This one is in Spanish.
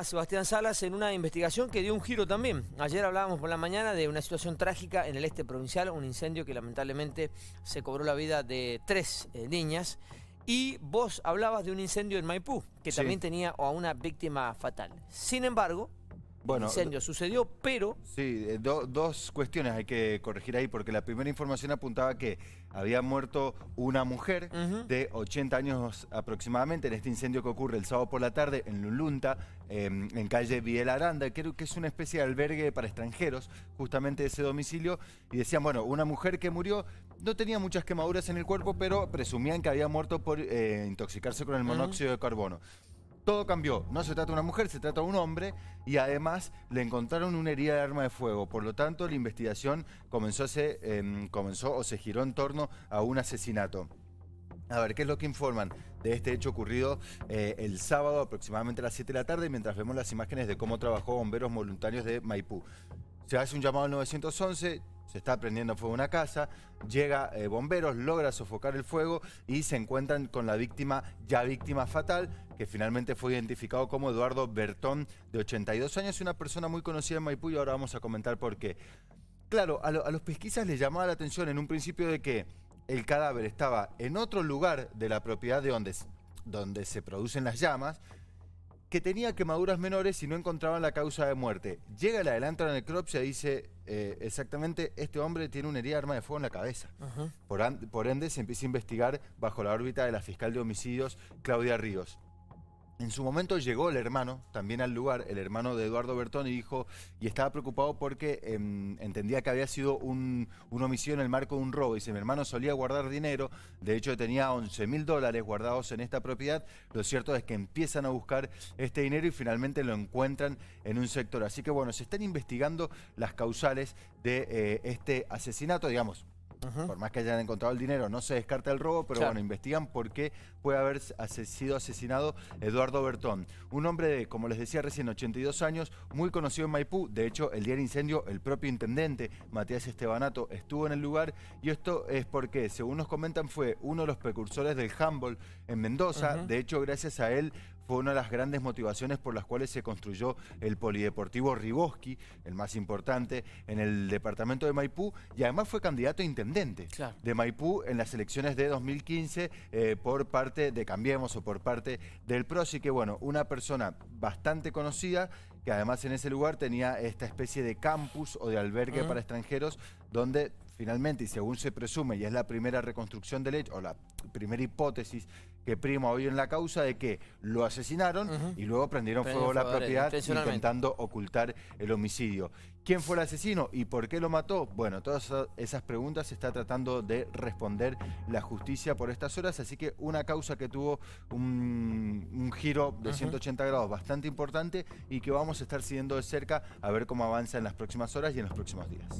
Sebastián Salas en una investigación que dio un giro también. Ayer hablábamos por la mañana de una situación trágica en el este provincial, un incendio que lamentablemente se cobró la vida de tres eh, niñas. Y vos hablabas de un incendio en Maipú, que también tenía a una víctima fatal. Sin embargo, bueno, incendio sucedió, pero... Sí, eh, dos cuestiones hay que corregir ahí, porque la primera información apuntaba que había muerto una mujer de 80 años aproximadamente en este incendio que ocurre el sábado por la tarde en Lulunta, em, en calle Viel Aranda, creo que es una especie de albergue para extranjeros, justamente ese domicilio, y decían, bueno, una mujer que murió no tenía muchas quemaduras en el cuerpo, pero presumían que había muerto por eh, intoxicarse con el monóxido de carbono todo cambió. No se trata de una mujer, se trata de un hombre y además le encontraron una herida de arma de fuego. Por lo tanto, la investigación comenzó, se, em, comenzó o se giró en torno a un asesinato. A ver, ¿qué es lo que informan de este hecho ocurrido eh, el sábado aproximadamente a las 7 de la tarde mientras vemos las imágenes de cómo trabajó bomberos voluntarios de Maipú? Se hace un llamado al 911, se está prendiendo fuego una casa, llega eh, bomberos, logra sofocar el fuego y se encuentran con la víctima, ya víctima fatal, que finalmente fue identificado como Eduardo Bertón, de 82 años, una persona muy conocida en Maipú y ahora vamos a comentar por qué. Claro, a, los pesquisas les llamaba la atención en un principio de que el cadáver estaba en otro lugar de la propiedad de donde, donde se producen las llamas, que tenía quemaduras menores y no encontraban la causa de muerte. Llega, el adelanto de la necropsia y dice, eh, exactamente este hombre tiene una herida de arma de fuego en la cabeza. por, ende, se empieza a investigar bajo la órbita de la fiscal de homicidios, Claudia Ríos. En su momento llegó el hermano también al lugar, el hermano de Eduardo Bertón, y dijo, y estaba preocupado porque em, entendía que había sido un, omisión homicidio en el marco de un robo. Dice, mi hermano solía guardar dinero, de hecho tenía 11 mil dólares guardados en esta propiedad. Lo cierto es que empiezan a buscar este dinero y finalmente lo encuentran en un sector. Así que bueno, se están investigando las causales de eh, este asesinato, digamos, por más que hayan encontrado el dinero, no se descarta el robo, pero bueno, investigan por qué puede haber sido asesinado Eduardo Bertón. Un hombre de, como les decía recién, 82 años, muy conocido en Maipú. De hecho, el día del incendio, el propio intendente, Matías Estebanato, estuvo en el lugar. Y esto es porque, según nos comentan, fue uno de los precursores del Humboldt en Mendoza. De hecho, gracias a él fue una de las grandes motivaciones por las cuales se construyó el Polideportivo Riboski, el más importante, en el departamento de Maipú, y además fue candidato a intendente de Maipú en las elecciones de 2015 eh, por parte de Cambiemos o por parte del PRO, así que bueno, una persona bastante conocida que además en ese lugar tenía esta especie de campus o de albergue para extranjeros donde finalmente, y según se presume, y es la primera reconstrucción del hecho, o la primera hipótesis que prima hoy en la causa de que lo asesinaron y luego prendieron fuego a la propiedad intentando ocultar el homicidio. ¿Quién fue el asesino y por qué lo mató? Bueno, todas esas preguntas se está tratando de responder la justicia por estas horas, así que una causa que tuvo un, giro de 180 grados bastante importante y que vamos estar siguiendo de cerca a ver cómo avanza en las próximas horas y en los próximos días.